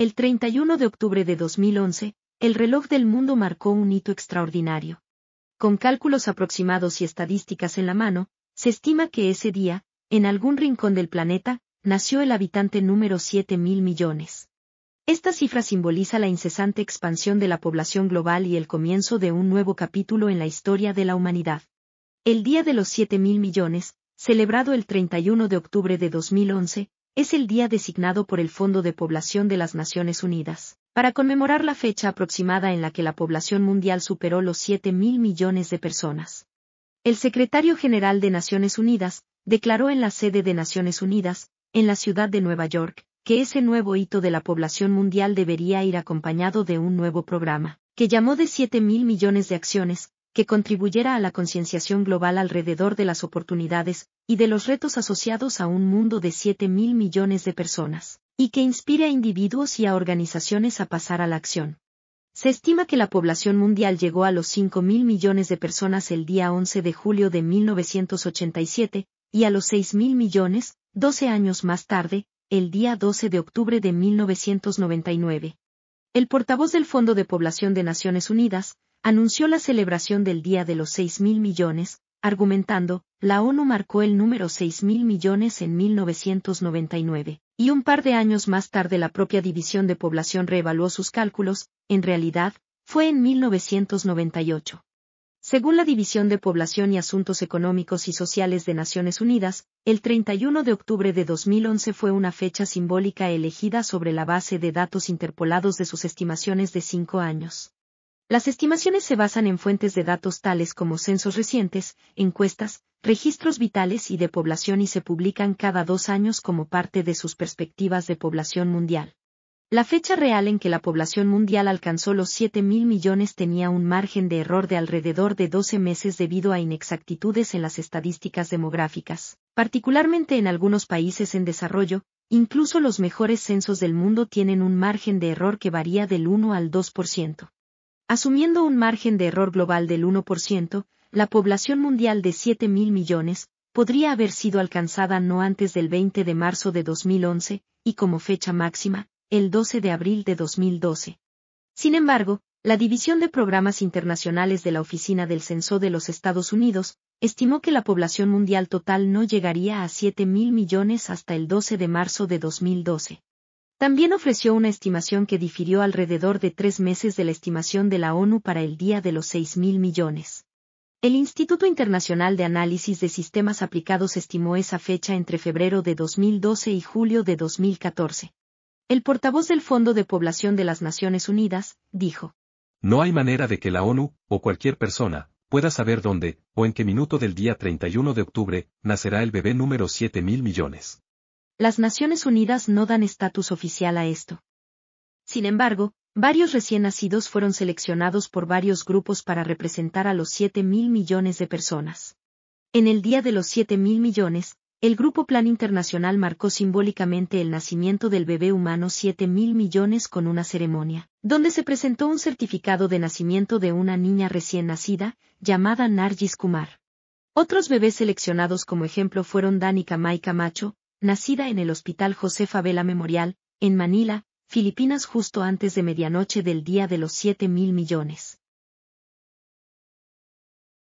El 31 de octubre de 2011, el reloj del mundo marcó un hito extraordinario. Con cálculos aproximados y estadísticas en la mano, se estima que ese día, en algún rincón del planeta, nació el habitante número 7 mil millones. Esta cifra simboliza la incesante expansión de la población global y el comienzo de un nuevo capítulo en la historia de la humanidad. El Día de los 7 mil millones, celebrado el 31 de octubre de 2011, es el día designado por el Fondo de Población de las Naciones Unidas, para conmemorar la fecha aproximada en la que la población mundial superó los 7 mil millones de personas. El secretario general de Naciones Unidas declaró en la sede de Naciones Unidas, en la ciudad de Nueva York, que ese nuevo hito de la población mundial debería ir acompañado de un nuevo programa, que llamó de 7 mil millones de acciones, que contribuyera a la concienciación global alrededor de las oportunidades y de los retos asociados a un mundo de 7 mil millones de personas, y que inspire a individuos y a organizaciones a pasar a la acción. Se estima que la población mundial llegó a los 5 mil millones de personas el día 11 de julio de 1987, y a los 6 mil millones, 12 años más tarde, el día 12 de octubre de 1999. El portavoz del Fondo de Población de Naciones Unidas, anunció la celebración del Día de los 6.000 millones, argumentando, la ONU marcó el número 6.000 millones en 1999, y un par de años más tarde la propia División de Población reevaluó sus cálculos, en realidad, fue en 1998. Según la División de Población y Asuntos Económicos y Sociales de Naciones Unidas, el 31 de octubre de 2011 fue una fecha simbólica elegida sobre la base de datos interpolados de sus estimaciones de cinco años. Las estimaciones se basan en fuentes de datos tales como censos recientes, encuestas, registros vitales y de población y se publican cada dos años como parte de sus perspectivas de población mundial. La fecha real en que la población mundial alcanzó los 7 mil millones tenía un margen de error de alrededor de 12 meses debido a inexactitudes en las estadísticas demográficas, particularmente en algunos países en desarrollo, incluso los mejores censos del mundo tienen un margen de error que varía del 1 al 2%. Asumiendo un margen de error global del 1%, la población mundial de 7 mil millones podría haber sido alcanzada no antes del 20 de marzo de 2011, y como fecha máxima, el 12 de abril de 2012. Sin embargo, la División de Programas Internacionales de la Oficina del Censo de los Estados Unidos estimó que la población mundial total no llegaría a 7 mil millones hasta el 12 de marzo de 2012. También ofreció una estimación que difirió alrededor de tres meses de la estimación de la ONU para el día de los 6 mil millones. El Instituto Internacional de Análisis de Sistemas Aplicados estimó esa fecha entre febrero de 2012 y julio de 2014. El portavoz del Fondo de Población de las Naciones Unidas, dijo. No hay manera de que la ONU, o cualquier persona, pueda saber dónde, o en qué minuto del día 31 de octubre, nacerá el bebé número 7 mil millones. Las Naciones Unidas no dan estatus oficial a esto. Sin embargo, varios recién nacidos fueron seleccionados por varios grupos para representar a los 7 mil millones de personas. En el Día de los 7 mil millones, el Grupo Plan Internacional marcó simbólicamente el nacimiento del bebé humano 7 mil millones con una ceremonia, donde se presentó un certificado de nacimiento de una niña recién nacida, llamada Nargis Kumar. Otros bebés seleccionados como ejemplo fueron Dani Kamai Camacho, nacida en el Hospital Josefa Vela Memorial, en Manila, Filipinas justo antes de medianoche del día de los Siete mil millones.